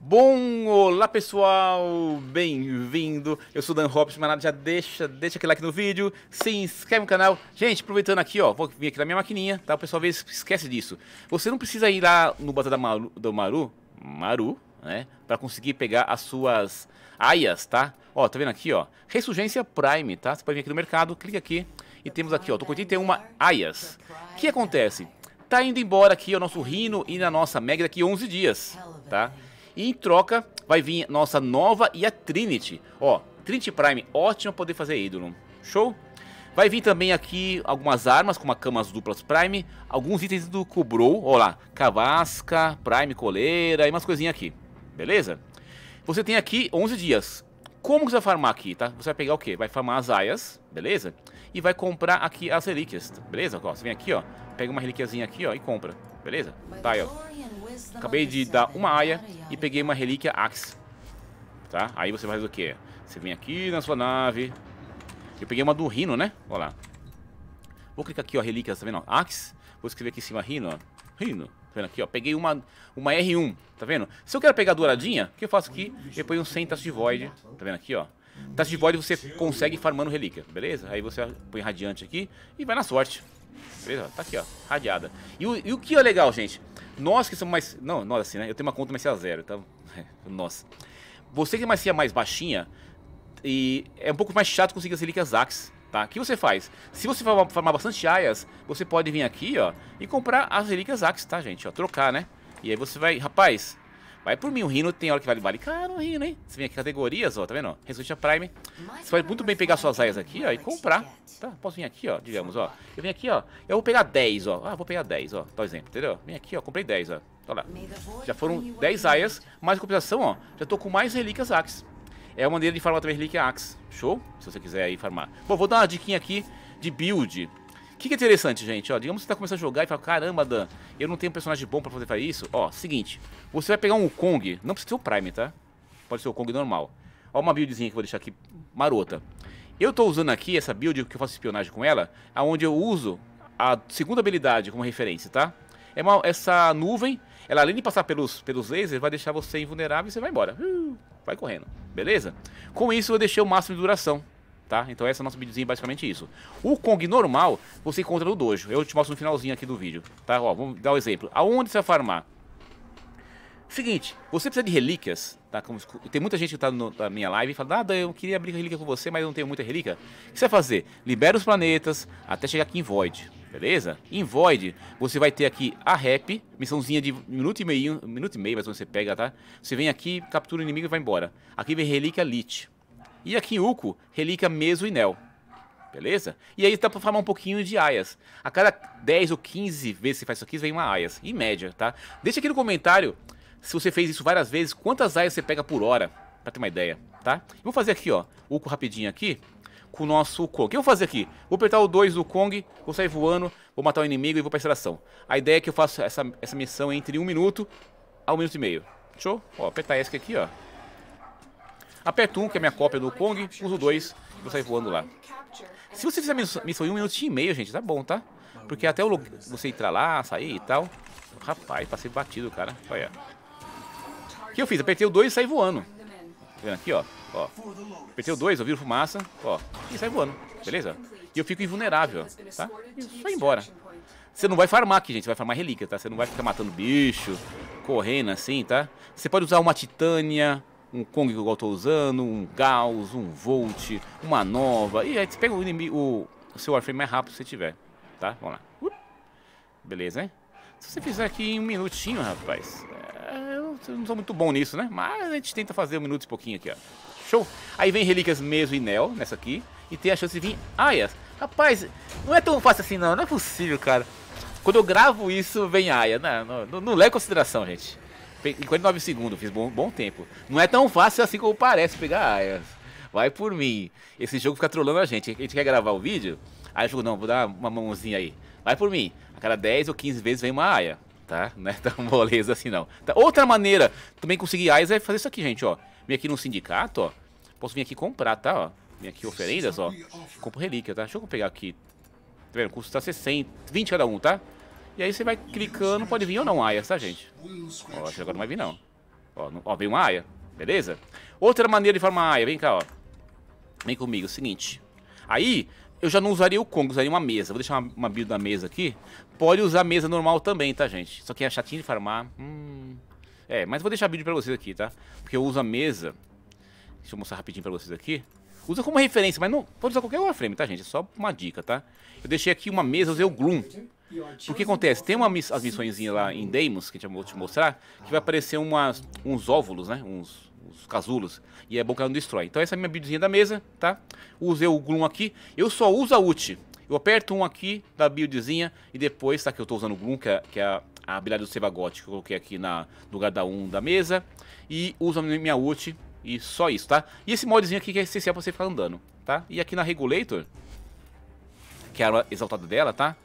Bom, olá pessoal, bem-vindo. Eu sou Dan Hobbs, mas nada, já deixa, deixa aquele like no vídeo, se inscreve no canal. Gente, aproveitando aqui, ó, vou vir aqui na minha maquininha, tá? O pessoal vezes esquece disso. Você não precisa ir lá no bota da Maru, do Maru, Maru, né, para conseguir pegar as suas aias, tá? Ó, tá vendo aqui, ó, Ressurgência Prime, tá? Você pode vir aqui no mercado, clica aqui e temos aqui, ó, tô com 81 aias. O que acontece? Tá indo embora aqui o nosso Rino e na nossa mega daqui 11 dias, tá? E em troca, vai vir nossa nova e a Trinity. Ó, Trinity Prime, ótimo poder fazer ídolo. Show? Vai vir também aqui algumas armas, como a camas duplas Prime, alguns itens do Kubrou, ó lá, cavasca, Prime coleira e umas coisinhas aqui, beleza? Você tem aqui 11 dias, como que você vai farmar aqui, tá? Você vai pegar o quê? Vai farmar as aias, beleza? E vai comprar aqui as relíquias, beleza? você vem aqui, ó, pega uma relíquiazinha aqui, ó, e compra, beleza? Tá aí, ó. Acabei de dar uma aia e peguei uma relíquia Axe, tá? Aí você faz o quê? Você vem aqui na sua nave. Eu peguei uma do Rino, né? Olha lá. Vou clicar aqui, ó, relíquias, tá vendo? Axe. Vou escrever aqui em cima Rino, ó. Rino vendo aqui, ó. Peguei uma, uma R1, tá vendo? Se eu quero pegar douradinha, o que eu faço aqui? Eu ponho 100 taxa de void, tá vendo aqui, ó. Taxa de void você consegue farmando relíquia, beleza? Aí você põe radiante aqui e vai na sorte. Beleza? Tá aqui, ó. Radiada. E o, e o que é legal, gente? Nós que somos mais... Não, nós assim, né? Eu tenho uma conta mais é a zero, tá? Nossa. Você que é mais assim, é mais baixinha, e é um pouco mais chato conseguir as relíquias Axe. Tá? O que você faz? Se você farmar bastante aias, você pode vir aqui, ó, e comprar as relíquias Axe, tá, gente? Ó, trocar, né? E aí você vai... Rapaz, vai por mim. O Rino tem hora que vale, vale caro o Rino, hein? Você vem aqui categorias, ó, tá vendo? Ressurge Prime. Você pode muito bem pegar suas aias aqui, ó, e comprar. Tá? Posso vir aqui, ó, digamos, ó. Eu venho aqui, ó. Eu vou pegar 10, ó. Ah, vou pegar 10, ó. por exemplo, entendeu? Vem aqui, ó. Comprei 10, ó. Olha lá. Já foram 10 aias, mais em compensação, ó, já tô com mais relíquias Axe é a maneira de farmar também Relic Axe. Show? Se você quiser aí farmar. Bom, vou dar uma diquinha aqui de build. O que, que, é interessante, gente? Ó, digamos que você tá começando a jogar e fala, caramba, Dan, eu não tenho um personagem bom pra fazer isso. Ó, seguinte, você vai pegar um Kong, não precisa ser o Prime, tá? Pode ser o Kong normal. Ó uma buildzinha que eu vou deixar aqui marota. Eu tô usando aqui essa build que eu faço espionagem com ela, aonde eu uso a segunda habilidade como referência, tá? É uma, essa nuvem, ela além de passar pelos, pelos lasers, vai deixar você invulnerável e você vai embora. Uh! vai correndo, beleza? Com isso eu deixei o máximo de duração, tá? Então essa é nosso videozinho basicamente isso. O Kong normal você encontra no dojo, eu te mostro no finalzinho aqui do vídeo, tá? Ó, vamos dar um exemplo. Aonde você vai farmar? Seguinte, você precisa de relíquias, tá? Como, tem muita gente que tá no, na minha live e fala, nada, ah, eu queria abrir relíquia com você, mas eu não tenho muita relíquia. O que você vai fazer? Libera os planetas até chegar aqui em Void, beleza? Em Void, você vai ter aqui a rap, missãozinha de minuto e meio, minuto e meio, mas você pega, tá? Você vem aqui, captura o inimigo e vai embora. Aqui vem Relíquia Lich. E aqui em Uco, Relíquia Meso e Nel. Beleza? E aí dá pra farmar um pouquinho de aias. A cada 10 ou 15 vezes que você faz isso aqui, vem uma aias. Em média, tá? Deixa aqui no comentário, se você fez isso várias vezes, quantas aias você pega por hora. Pra ter uma ideia, tá? vou fazer aqui, ó. Uco rapidinho aqui com o nosso Kong. O que eu vou fazer aqui? Vou apertar o 2 do Kong, vou sair voando, vou matar o inimigo e vou pra extração. A ideia é que eu faça essa, essa missão entre 1 um minuto a 1 um minuto e meio. Show? Ó, apertar ESC aqui, ó. Aperto 1, um, que é a minha cópia do Kong, uso 2 e vou sair voando lá. Se você fizer a missão em 1 um minuto e meio, gente, tá bom, tá? Porque até o, você entrar lá, sair e tal... Rapaz, passei tá batido, cara. Olha. O que eu fiz? Apertei o 2 e saí voando. Tá vendo aqui, ó. Ó. Apertei o 2, eu viro fumaça. Ó. E sai voando. Beleza? E eu fico invulnerável, tá? E sai embora. Você não vai farmar aqui, gente. Você vai farmar relíquia, tá? Você não vai ficar matando bicho, correndo assim, tá? Você pode usar uma titânia, um Kong que eu tô usando, um Gauss, um Volt, uma Nova. E aí você pega o inimigo, o, o seu Warframe mais rápido que você tiver, tá? Vamos lá. Beleza, hein? Se você fizer aqui em um minutinho, rapaz... É não sou muito bom nisso, né? Mas a gente tenta fazer um minuto e pouquinho aqui, ó. Show? Aí vem Relíquias Meso e Nel nessa aqui. E tem a chance de vir ayas Rapaz, não é tão fácil assim não, não é possível, cara. Quando eu gravo isso, vem ayas Não, não, não, leva em consideração, gente. Em 49 segundos, fiz bom, bom tempo. Não é tão fácil assim como parece pegar ayas Vai por mim. Esse jogo fica trolando a gente. A gente quer gravar o vídeo? Aí eu jogo, não, vou dar uma mãozinha aí. Vai por mim. A cada 10 ou 15 vezes vem uma Aya tá? Não é tão moleza assim não. Tá? Outra maneira também conseguir AIS é fazer isso aqui, gente, ó. Vim aqui no sindicato, ó. Posso vir aqui comprar, tá, ó. Vim aqui oferendas, ó. Compro relíquia, tá? Deixa eu pegar aqui. Tá vendo? O custo tá 60, 20 cada um, tá? E aí você vai clicando, pode vir ou não AIAS, tá, gente? Ó, acho que agora não vai vir não. Ó, não, ó veio uma AIA, beleza? Outra maneira de formar AIA, vem cá, ó. Vem comigo, é o seguinte. Aí, eu já não usaria o Congo, usaria uma mesa. Vou deixar uma, uma build na mesa aqui. Pode usar a mesa normal também, tá, gente? Só que é chatinho de farmar. Hum. É, mas vou deixar a build pra vocês aqui, tá? Porque eu uso a mesa. Deixa eu mostrar rapidinho pra vocês aqui. Usa como referência, mas não pode usar qualquer warframe, tá, gente? É só uma dica, tá? Eu deixei aqui uma mesa, usei o Gloom. O que acontece? Tem uma, as missõezinhas lá em Deimos, que eu vou te mostrar, que vai aparecer umas, uns óvulos, né? Uns, os casulos. E é bom que ela não destrói. Então essa é a minha buildzinha da mesa, tá? Usei o Gloom aqui. Eu só uso a ult. Eu aperto um aqui da buildzinha e depois, tá? Que eu tô usando o Gloom, que é, que é a, a habilidade do sebagote que eu coloquei aqui na, no lugar da 1 da mesa. E uso a minha ult e só isso, tá? E esse modzinho aqui que é essencial pra você ficar andando, tá? E aqui na Regulator, que é a exaltada dela, tá?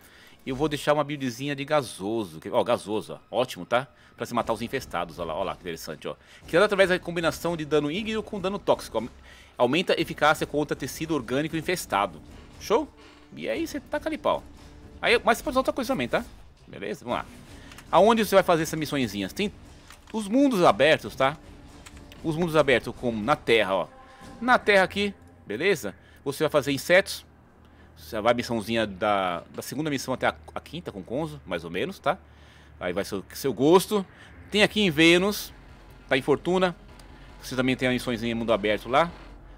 Eu vou deixar uma buildzinha de gasoso. Ó, gasoso, ó. Ótimo, tá? Pra se matar os infestados, ó lá, ó lá, que interessante, ó. Criado através da combinação de dano ígneo com dano tóxico. Aumenta a eficácia contra tecido orgânico infestado. Show? E aí você taca ali pau. Aí, mas você pode usar outra coisa também, tá? Beleza? Vamos lá. Aonde você vai fazer essas missõezinhas? Tem os mundos abertos, tá? Os mundos abertos como na terra, ó. Na terra aqui, beleza? Você vai fazer insetos, você vai a missãozinha da, da segunda missão até a, a quinta com Conzo, mais ou menos, tá? Aí vai o seu gosto. Tem aqui em Vênus, tá em Fortuna. Você também tem a missãozinha em Mundo Aberto lá.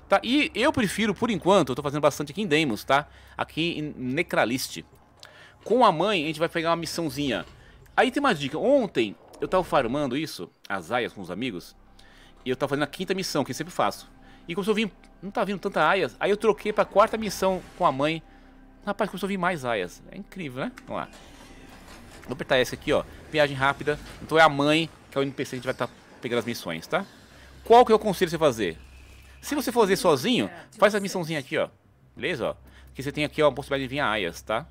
Tá, e eu prefiro, por enquanto, eu tô fazendo bastante aqui em Demos tá? Aqui em Necralist. Com a mãe, a gente vai pegar uma missãozinha. Aí tem uma dica. Ontem, eu tava farmando isso, as aias com os amigos. E eu tava fazendo a quinta missão, que eu sempre faço. E começou a vir. Não tá vindo tanta aias. Aí eu troquei pra quarta missão com a mãe. Rapaz, começou a vir mais aias. É incrível, né? Vamos lá. Vou apertar essa aqui, ó. Viagem rápida. Então é a mãe, que é o NPC que a gente vai estar tá pegando as missões, tá? Qual que eu é aconselho você fazer? Se você for fazer sozinho, faz a missãozinha aqui, ó. Beleza, ó? Que você tem aqui ó, a possibilidade de vir a aias, tá?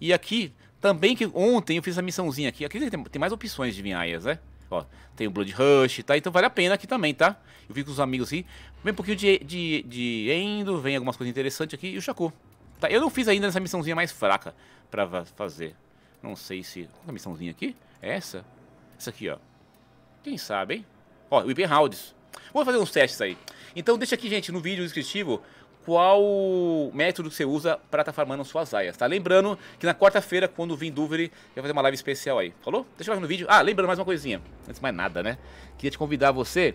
E aqui, também que ontem eu fiz a missãozinha aqui. Aqui tem, tem mais opções de vir aias, né? Ó, tem o Blood Rush, tá? Então vale a pena aqui também, tá? Eu vi com os amigos aí. Vem um pouquinho de, de, de Endo, vem algumas coisas interessantes aqui. E o Shaku. Tá? Eu não fiz ainda essa missãozinha mais fraca pra fazer. Não sei se... Qual é a missãozinha aqui? É essa? Essa aqui, ó. Quem sabe, hein? Ó, Weeping Hounds. Vou fazer uns testes aí. Então deixa aqui, gente, no vídeo descritivo qual método você usa para estar tá farmando suas aias, tá? Lembrando que na quarta-feira, quando vir Duvery, vai fazer uma live especial aí. Falou? Deixa eu ver no vídeo. Ah, lembrando mais uma coisinha. Antes de mais nada, né? Queria te convidar você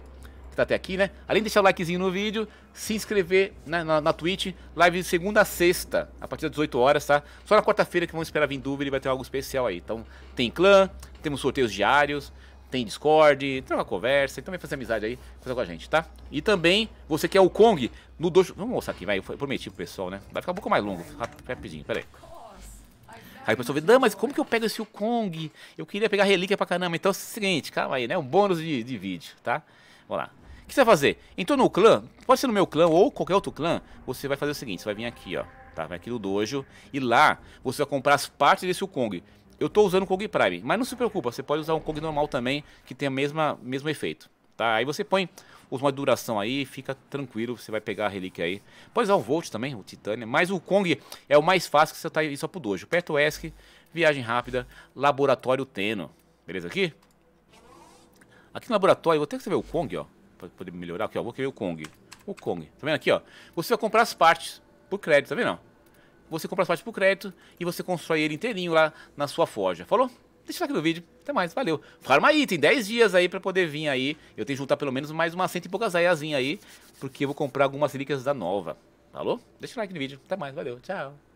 que tá até aqui, né? Além de deixar o likezinho no vídeo, se inscrever na, na, na Twitch, live de segunda a sexta, a partir das 18 horas, tá? Só na quarta-feira que vamos esperar vir dúvida e vai ter algo especial aí. Então, tem clã, temos sorteios diários, tem Discord, uma conversa então também fazer amizade aí, fazer com a gente, tá? E também, você que é o Kong, no dojo... Vamos mostrar aqui, vai, eu prometi pro pessoal, né? Vai ficar um pouco mais longo, rapidinho, peraí. aí. o pessoal vê, não, mas como que eu pego esse Kong? Eu queria pegar relíquia pra caramba. Então é o seguinte, calma aí, né? Um bônus de, de vídeo, tá? Vamos lá. O que você vai fazer? Entrou no clã, pode ser no meu clã ou qualquer outro clã, você vai fazer o seguinte, você vai vir aqui, ó, tá? Vai aqui no dojo e lá você vai comprar as partes desse Kong. Eu estou usando o Kog Prime, mas não se preocupa, você pode usar um Kog normal também, que tem o mesmo efeito. Tá? Aí você põe uma duração aí, fica tranquilo, você vai pegar a relíquia aí. Pode usar o Volt também, o Titânia, mas o Kong é o mais fácil que você está aí só o dojo. Perto ESC, viagem rápida, laboratório Teno. Beleza aqui? Aqui no laboratório, vou ter que ver o Kong, ó, para poder melhorar aqui, ó, vou querer o Kong. O Kong, tá vendo aqui, ó? Você vai comprar as partes por crédito, tá vendo? você compra as partes por crédito e você constrói ele inteirinho lá na sua forja. Falou? Deixa aqui no vídeo. Até mais, valeu. Farma aí, tem 10 dias aí pra poder vir aí. Eu tenho que juntar pelo menos mais uma cento e poucas aiazinhas aí, porque eu vou comprar algumas líquidas da nova. Falou? Deixa o like no vídeo. Até mais, valeu. Tchau.